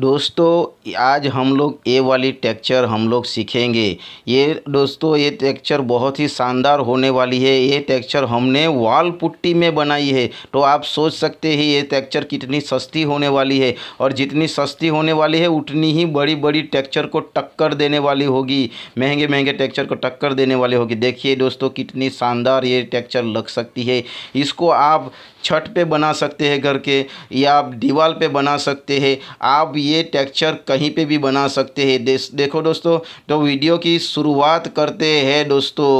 दोस्तों आज हम लोग ये वाली टेक्चर हम लोग सीखेंगे ये दोस्तों ये टेक्चर बहुत ही शानदार होने वाली है ये टेक्चर हमने वाल पुट्टी में बनाई है तो आप सोच सकते हैं ये टेक्चर कितनी सस्ती होने वाली है और जितनी सस्ती होने वाली है उतनी ही बड़ी बड़ी टेक्चर को टक्कर देने वाली होगी महंगे महंगे टेक्चर को टक्कर देने वाली होगी देखिए दोस्तों कितनी शानदार ये टेक्चर लग सकती है इसको आप छत पे बना सकते हैं घर के या आप दीवार पे बना सकते हैं आप ये टेक्चर कहीं पे भी बना सकते हैं देखो दोस्तों तो वीडियो की शुरुआत करते हैं दोस्तों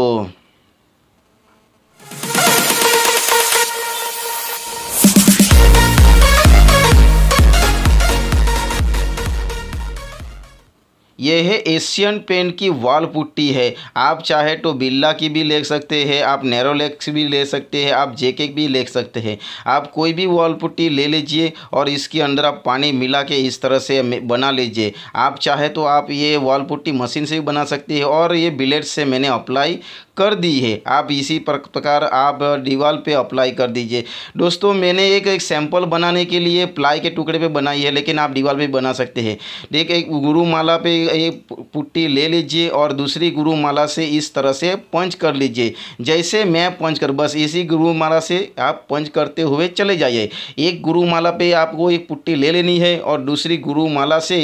यह एशियन पेंट की वॉल पुट्टी है आप चाहे तो बिल्ला की भी ले सकते हैं आप नेरोलेक्स भी ले सकते हैं आप जेके भी ले सकते हैं आप कोई भी वॉल पुट्टी ले लीजिए और इसके अंदर आप पानी मिला के इस तरह से बना लीजिए आप चाहे तो आप ये वॉल पुट्टी मशीन से भी बना सकते हैं और ये बिलेट से मैंने अप्लाई कर दी है आप इसी प्रकार आप दीवार पे अप्लाई कर दीजिए दोस्तों मैंने एक एक सैंपल बनाने के लिए प्लाई के टुकड़े पे बनाई है लेकिन आप दीवार पे बना सकते हैं देख एक गुरु माला पे एक पुट्टी ले लीजिए और दूसरी गुरु माला से इस तरह से पंच कर लीजिए जैसे मैं पंच कर बस इसी गुरु माला से आप पंच करते हुए चले जाइए एक गुरु माला पर आपको एक पुट्टी ले लेनी है और दूसरी गुरु माला से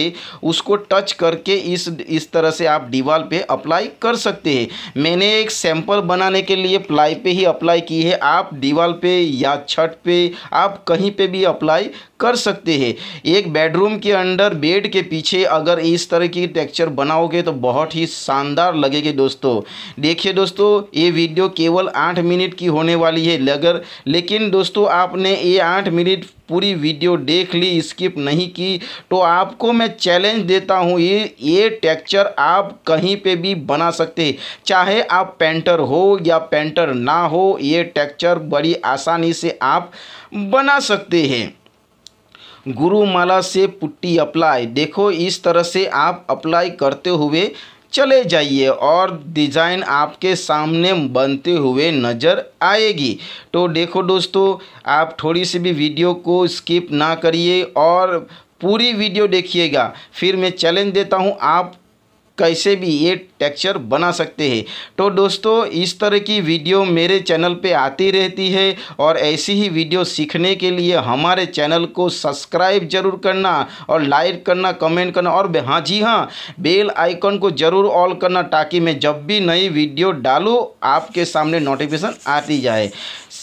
उसको टच करके इस इस तरह से आप दीवार पर अप्लाई कर सकते हैं मैंने एक सैंपल बनाने के लिए प्लाई पे ही अप्लाई की है आप दीवार पे या छत पे आप कहीं पे भी अप्लाई कर सकते हैं एक बेडरूम के अंडर बेड के पीछे अगर इस तरह की टेक्चर बनाओगे तो बहुत ही शानदार लगेगी दोस्तों देखिए दोस्तों ये वीडियो केवल आठ मिनट की होने वाली है लगर लेकिन दोस्तों आपने ये आठ मिनट पूरी वीडियो देख ली स्किप नहीं की तो आपको मैं चैलेंज देता हूँ ये ये टेक्चर आप कहीं पे भी बना सकते चाहे आप पेंटर हो या पेंटर ना हो ये टेक्चर बड़ी आसानी से आप बना सकते हैं गुरुमाला से पुट्टी अप्लाई देखो इस तरह से आप अप्लाई करते हुए चले जाइए और डिज़ाइन आपके सामने बनते हुए नज़र आएगी तो देखो दोस्तों आप थोड़ी सी भी वीडियो को स्किप ना करिए और पूरी वीडियो देखिएगा फिर मैं चैलेंज देता हूँ आप कैसे भी ये टेक्सचर बना सकते हैं तो दोस्तों इस तरह की वीडियो मेरे चैनल पे आती रहती है और ऐसी ही वीडियो सीखने के लिए हमारे चैनल को सब्सक्राइब जरूर करना और लाइक करना कमेंट करना और हाँ जी हाँ बेल आइकन को ज़रूर ऑल करना ताकि मैं जब भी नई वीडियो डालूँ आपके सामने नोटिफिकेशन आती जाए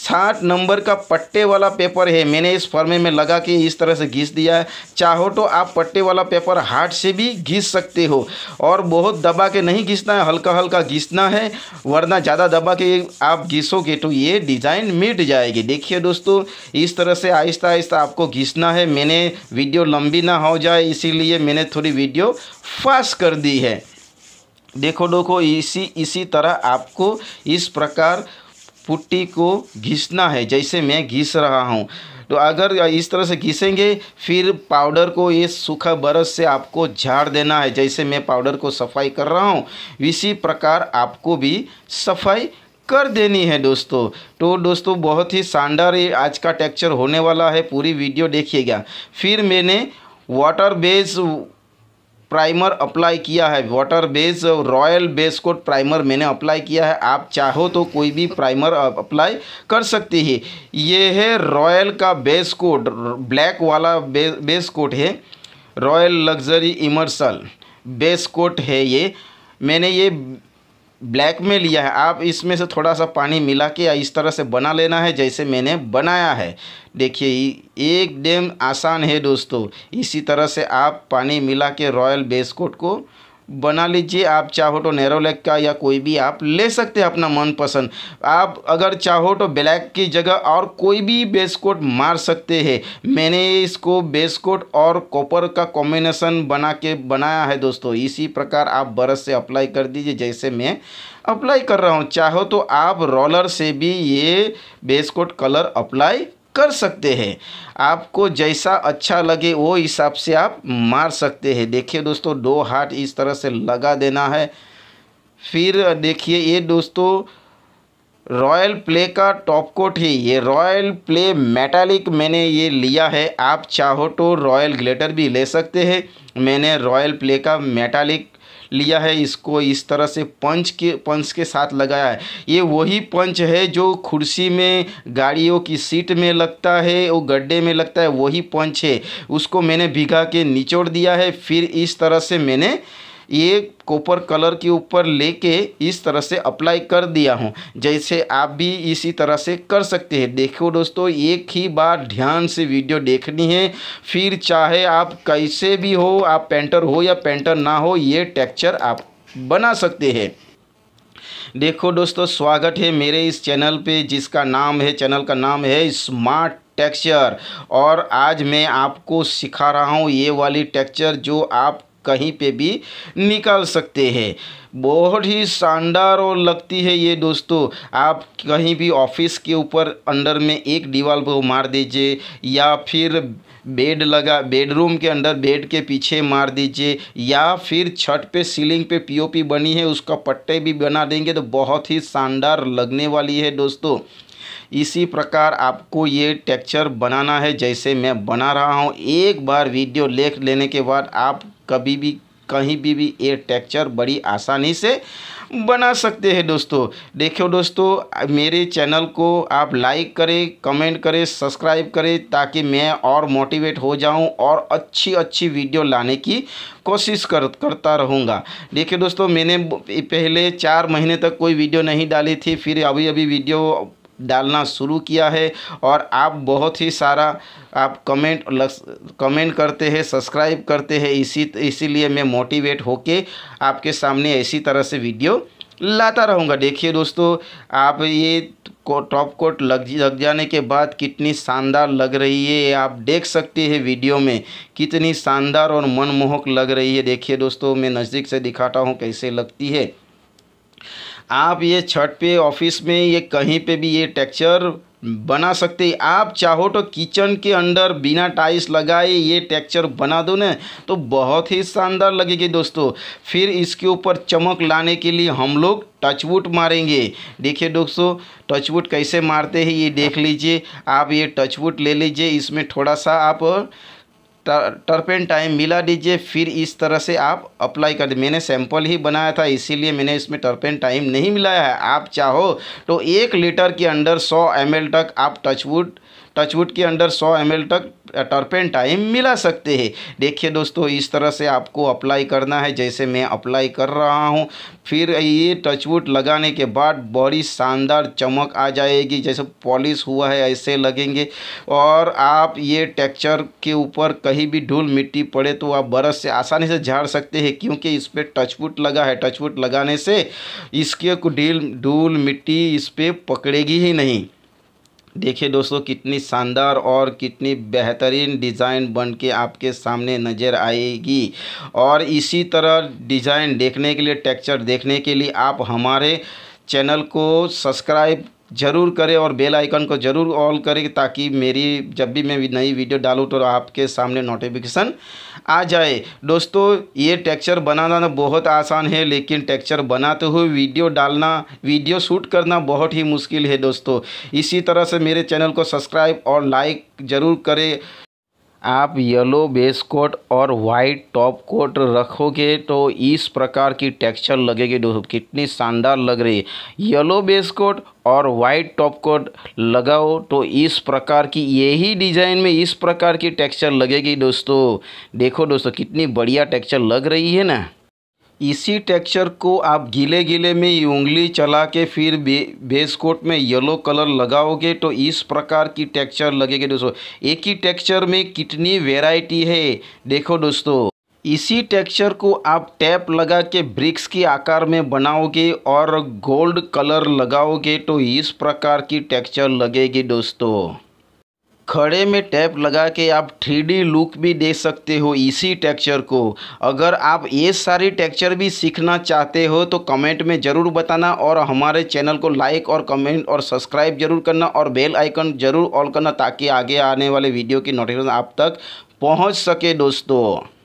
साठ नंबर का पट्टे वाला पेपर है मैंने इस फॉर्मे में लगा के इस तरह से घिस दिया है चाहो तो आप पट्टे वाला पेपर हाथ से भी घिस सकते हो और बहुत दबा के नहीं घिसना है हल्का हल्का घिसना है वरना ज़्यादा दबा के आप घिसोगे तो ये डिज़ाइन मिट जाएगी देखिए दोस्तों इस तरह से आहिस्ता आहिस्ता आपको घिसना है मैंने वीडियो लंबी ना हो जाए इसीलिए मैंने थोड़ी वीडियो फास्ट कर दी है देखो देखो इसी इसी तरह आपको इस प्रकार पुट्टी को घिसना है जैसे मैं घिस रहा हूँ तो अगर इस तरह से घिसेंगे फिर पाउडर को ये सूखा बरस से आपको झाड़ देना है जैसे मैं पाउडर को सफाई कर रहा हूँ इसी प्रकार आपको भी सफाई कर देनी है दोस्तों तो दोस्तों बहुत ही शानदार ये आज का टेक्चर होने वाला है पूरी वीडियो देखिएगा फिर मैंने वाटर बेस प्राइमर अप्लाई किया है water base royal base coat primer मैंने अप्लाई किया है आप चाहो तो कोई भी प्राइमर अप्लाई कर सकती है ये है रॉयल का बेस कोट ब्लैक वाला बे, बेस कोट है royal luxury emulsion base coat है ये मैंने ये ब्लैक में लिया है आप इसमें से थोड़ा सा पानी मिला के या इस तरह से बना लेना है जैसे मैंने बनाया है देखिए एक डेम आसान है दोस्तों इसी तरह से आप पानी मिला के रॉयल बेस्कोट को बना लीजिए आप चाहो तो नैरो लेग का या कोई भी आप ले सकते हैं अपना मनपसंद आप अगर चाहो तो ब्लैक की जगह और कोई भी बेस कोट मार सकते हैं मैंने इसको बेस कोट और कॉपर का कॉम्बिनेसन बना के बनाया है दोस्तों इसी प्रकार आप बरस से अप्लाई कर दीजिए जैसे मैं अप्लाई कर रहा हूँ चाहो तो आप रोलर से भी ये बेस कोट कलर अप्लाई कर सकते हैं आपको जैसा अच्छा लगे वो हिसाब से आप मार सकते हैं देखिए दोस्तों दो हाथ इस तरह से लगा देना है फिर देखिए ये दोस्तों रॉयल प्ले का टॉप कोट है ये रॉयल प्ले मेटालिक मैंने ये लिया है आप चाहो तो रॉयल ग्लेटर भी ले सकते हैं मैंने रॉयल प्ले का मेटालिक लिया है इसको इस तरह से पंच के पंच के साथ लगाया है ये वही पंच है जो कुर्सी में गाड़ियों की सीट में लगता है वो गड्ढे में लगता है वही पंच है उसको मैंने भिगा के निचोड़ दिया है फिर इस तरह से मैंने ये कॉपर कलर के ऊपर लेके इस तरह से अप्लाई कर दिया हूँ जैसे आप भी इसी तरह से कर सकते हैं देखो दोस्तों एक ही बार ध्यान से वीडियो देखनी है फिर चाहे आप कैसे भी हो आप पेंटर हो या पेंटर ना हो ये टेक्चर आप बना सकते हैं देखो दोस्तों स्वागत है मेरे इस चैनल पे जिसका नाम है चैनल का नाम है स्मार्ट टेक्सचर और आज मैं आपको सिखा रहा हूँ ये वाली टेक्सचर जो आप कहीं पे भी निकाल सकते हैं बहुत ही शानदार और लगती है ये दोस्तों आप कहीं भी ऑफिस के ऊपर अंडर में एक दीवार को मार दीजिए या फिर बेड लगा बेडरूम के अंदर बेड के पीछे मार दीजिए या फिर छत पे सीलिंग पे पीओपी बनी है उसका पट्टे भी बना देंगे तो बहुत ही शानदार लगने वाली है दोस्तों इसी प्रकार आपको ये टेक्चर बनाना है जैसे मैं बना रहा हूँ एक बार वीडियो लेख लेने के बाद आप कभी भी कहीं भी भी ये टेक्चर बड़ी आसानी से बना सकते हैं दोस्तों देखो दोस्तों मेरे चैनल को आप लाइक करें कमेंट करें सब्सक्राइब करें ताकि मैं और मोटिवेट हो जाऊं और अच्छी अच्छी वीडियो लाने की कोशिश कर करता रहूँगा देखिए दोस्तों मैंने पहले चार महीने तक कोई वीडियो नहीं डाली थी फिर अभी अभी वीडियो डालना शुरू किया है और आप बहुत ही सारा आप कमेंट कमेंट करते हैं सब्सक्राइब करते हैं इसी इसीलिए मैं मोटिवेट होके आपके सामने इसी तरह से वीडियो लाता रहूँगा देखिए दोस्तों आप ये को टॉप कोट लग लग जाने के बाद कितनी शानदार लग रही है आप देख सकते हैं वीडियो में कितनी शानदार और मनमोहक लग रही है देखिए दोस्तों मैं नज़दीक से दिखाता हूँ कैसे लगती है आप ये छत पे ऑफिस में ये कहीं पे भी ये टेक्चर बना सकते आप चाहो तो किचन के अंदर बिना टाइल्स लगाए ये टेक्चर बना दो ना तो बहुत ही शानदार लगेगी दोस्तों फिर इसके ऊपर चमक लाने के लिए हम लोग टचवुड मारेंगे देखिए दोस्तों टचवुड कैसे मारते हैं ये देख लीजिए आप ये टचवुड ले लीजिए इसमें थोड़ा सा आप टाइम मिला दीजिए फिर इस तरह से आप अप्लाई कर दें मैंने सैंपल ही बनाया था इसीलिए मैंने इसमें टाइम नहीं मिलाया है आप चाहो तो एक लीटर के अंदर सौ एम तक आप टचवुड टचवुड के अंडर 100 एम तक टाइम मिला सकते हैं देखिए दोस्तों इस तरह से आपको अप्लाई करना है जैसे मैं अप्लाई कर रहा हूँ फिर ये टचवुड लगाने के बाद बड़ी शानदार चमक आ जाएगी जैसे पॉलिश हुआ है ऐसे लगेंगे और आप ये टेक्चर के ऊपर कहीं भी ढूल मिट्टी पड़े तो आप बर्फ से आसानी से झाड़ सकते हैं क्योंकि इस पर टचवुट लगा है टचवुट लगाने से इसके ढील धूल मिट्टी इस पर पकड़ेगी ही नहीं देखिए दोस्तों कितनी शानदार और कितनी बेहतरीन डिज़ाइन बन के आपके सामने नज़र आएगी और इसी तरह डिज़ाइन देखने के लिए टेक्सचर देखने के लिए आप हमारे चैनल को सब्सक्राइब ज़रूर करें और बेल आइकन को ज़रूर ऑल करें ताकि मेरी जब भी मैं नई वीडियो डालूँ तो आपके सामने नोटिफिकेशन आ जाए दोस्तों ये टेक्चर बनाना बहुत आसान है लेकिन टेक्चर बनाते हुए वीडियो डालना वीडियो शूट करना बहुत ही मुश्किल है दोस्तों इसी तरह से मेरे चैनल को सब्सक्राइब और लाइक ज़रूर करें आप येलो बेस कोट और वाइट टॉप कोट रखोगे तो इस प्रकार की टेक्सचर लगेगी दोस्तों कितनी शानदार लग रही है येलो बेस कोट और वाइट टॉप कोट लगाओ तो इस प्रकार की यही डिज़ाइन में इस प्रकार की टेक्सचर लगेगी दोस्तों देखो दोस्तों कितनी बढ़िया टेक्सचर लग रही है ना इसी टेक्सचर को आप गीले गीले में उंगली चला के फिर बे, बेस कोट में येलो कलर लगाओगे तो इस प्रकार की टेक्सचर लगेगी दोस्तों एक ही टेक्सचर में कितनी वेराइटी है देखो दोस्तों इसी टेक्सचर को आप टैप लगा के ब्रिक्स के आकार में बनाओगे और गोल्ड कलर लगाओगे तो इस प्रकार की टेक्सचर लगेगी दोस्तों खड़े में टैप लगा के आप थ्री डी लुक भी दे सकते हो इसी टेक्चर को अगर आप ये सारी टेक्चर भी सीखना चाहते हो तो कमेंट में ज़रूर बताना और हमारे चैनल को लाइक और कमेंट और सब्सक्राइब जरूर करना और बेल आइकन ज़रूर ऑल करना ताकि आगे आने वाले वीडियो की नोटिफिकेशन आप तक पहुंच सके दोस्तों